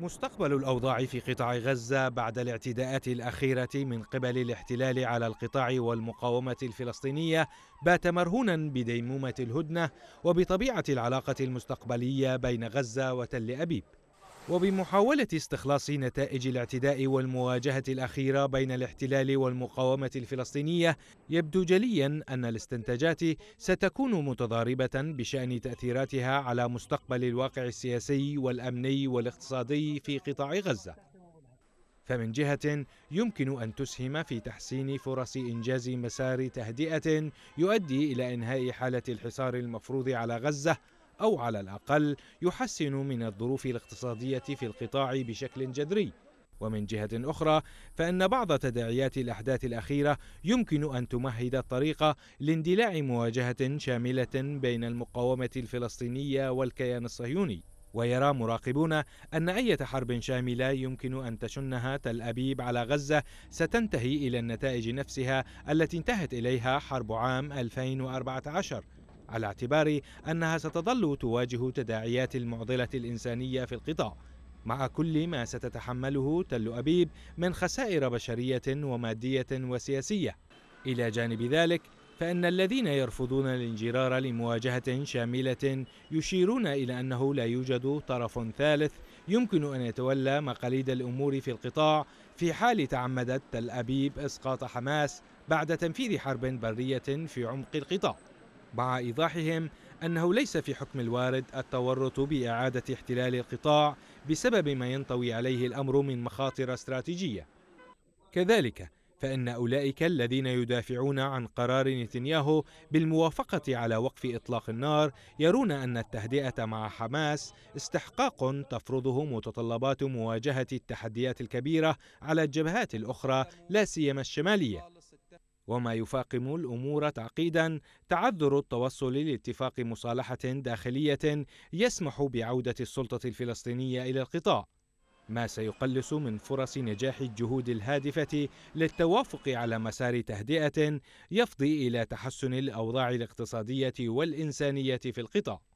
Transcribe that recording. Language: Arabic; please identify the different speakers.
Speaker 1: مستقبل الاوضاع في قطاع غزه بعد الاعتداءات الاخيره من قبل الاحتلال على القطاع والمقاومه الفلسطينيه بات مرهونا بديمومه الهدنه وبطبيعه العلاقه المستقبليه بين غزه وتل ابيب وبمحاولة استخلاص نتائج الاعتداء والمواجهة الأخيرة بين الاحتلال والمقاومة الفلسطينية يبدو جليا أن الاستنتاجات ستكون متضاربة بشأن تأثيراتها على مستقبل الواقع السياسي والأمني والاقتصادي في قطاع غزة فمن جهة يمكن أن تسهم في تحسين فرص إنجاز مسار تهدئة يؤدي إلى إنهاء حالة الحصار المفروض على غزة أو على الأقل يحسن من الظروف الاقتصادية في القطاع بشكل جذري ومن جهة أخرى فإن بعض تداعيات الأحداث الأخيرة يمكن أن تمهد الطريق لاندلاع مواجهة شاملة بين المقاومة الفلسطينية والكيان الصهيوني ويرى مراقبون أن أي حرب شاملة يمكن أن تشنها تل أبيب على غزة ستنتهي إلى النتائج نفسها التي انتهت إليها حرب عام 2014 على اعتبار أنها ستظل تواجه تداعيات المعضلة الإنسانية في القطاع مع كل ما ستتحمله تل أبيب من خسائر بشرية ومادية وسياسية إلى جانب ذلك فإن الذين يرفضون الانجرار لمواجهة شاملة يشيرون إلى أنه لا يوجد طرف ثالث يمكن أن يتولى مقاليد الأمور في القطاع في حال تعمدت تل أبيب إسقاط حماس بعد تنفيذ حرب برية في عمق القطاع مع إيضاحهم أنه ليس في حكم الوارد التورط بإعادة احتلال القطاع بسبب ما ينطوي عليه الأمر من مخاطر استراتيجية كذلك فإن أولئك الذين يدافعون عن قرار نتنياهو بالموافقة على وقف إطلاق النار يرون أن التهدئة مع حماس استحقاق تفرضه متطلبات مواجهة التحديات الكبيرة على الجبهات الأخرى لا سيما الشمالية وما يفاقم الامور تعقيدا تعذر التوصل لاتفاق مصالحه داخليه يسمح بعوده السلطه الفلسطينيه الى القطاع ما سيقلص من فرص نجاح الجهود الهادفه للتوافق على مسار تهدئه يفضي الى تحسن الاوضاع الاقتصاديه والانسانيه في القطاع